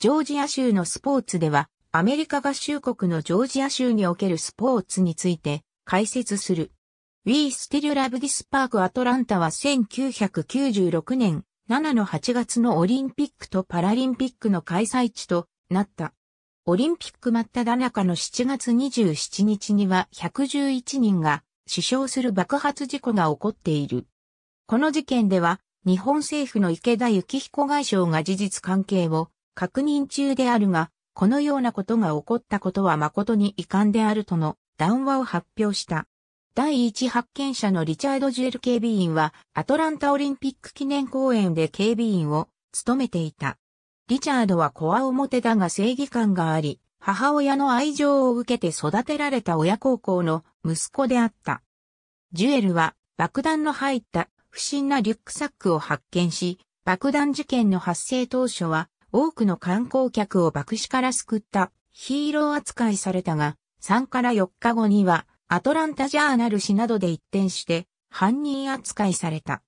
ジョージア州のスポーツでは、アメリカ合衆国のジョージア州におけるスポーツについて解説する。We Still Love This Park アトランタは1996年7の8月のオリンピックとパラリンピックの開催地となった。オリンピック真っ只中の7月27日には111人が死傷する爆発事故が起こっている。この事件では日本政府の池田幸彦外相が事実関係を確認中であるが、このようなことが起こったことは誠に遺憾であるとの談話を発表した。第一発見者のリチャード・ジュエル警備員は、アトランタオリンピック記念公園で警備員を務めていた。リチャードはコア表だが正義感があり、母親の愛情を受けて育てられた親孝行の息子であった。ジュエルは爆弾の入った不審なリュックサックを発見し、爆弾事件の発生当初は多くの観光客を爆死から救ったヒーロー扱いされたが、3から4日後にはアトランタジャーナル誌などで一転して犯人扱いされた。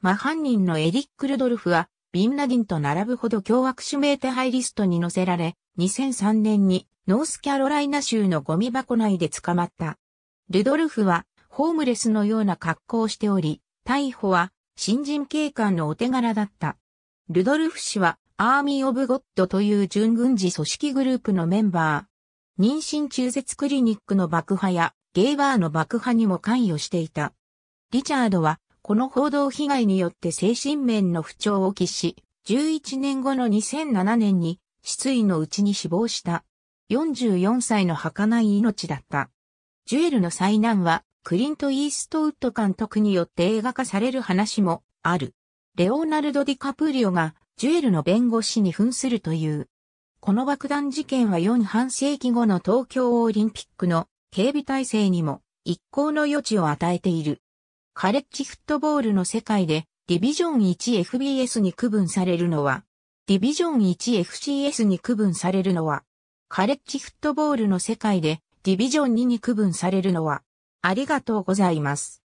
真犯人のエリック・ルドルフはビンナディンと並ぶほど凶悪指名手配リストに載せられ、2003年にノースキャロライナ州のゴミ箱内で捕まった。ルドルフはホームレスのような格好をしており、逮捕は新人警官のお手柄だった。ルドルフ氏はアーミー・オブ・ゴッドという準軍事組織グループのメンバー。妊娠中絶クリニックの爆破やゲイバーの爆破にも関与していた。リチャードは、この報道被害によって精神面の不調を喫し、11年後の2007年に失意のうちに死亡した。44歳の儚い命だった。ジュエルの災難は、クリント・イーストウッド監督によって映画化される話もある。レオナルド・ディカプリオがジュエルの弁護士に扮するという。この爆弾事件は4半世紀後の東京オリンピックの警備体制にも一向の余地を与えている。カレッジフットボールの世界でディビジョン 1FBS に区分されるのは、ディビジョン 1FCS に区分されるのは、カレッジフットボールの世界でディビジョン2に区分されるのは、ありがとうございます。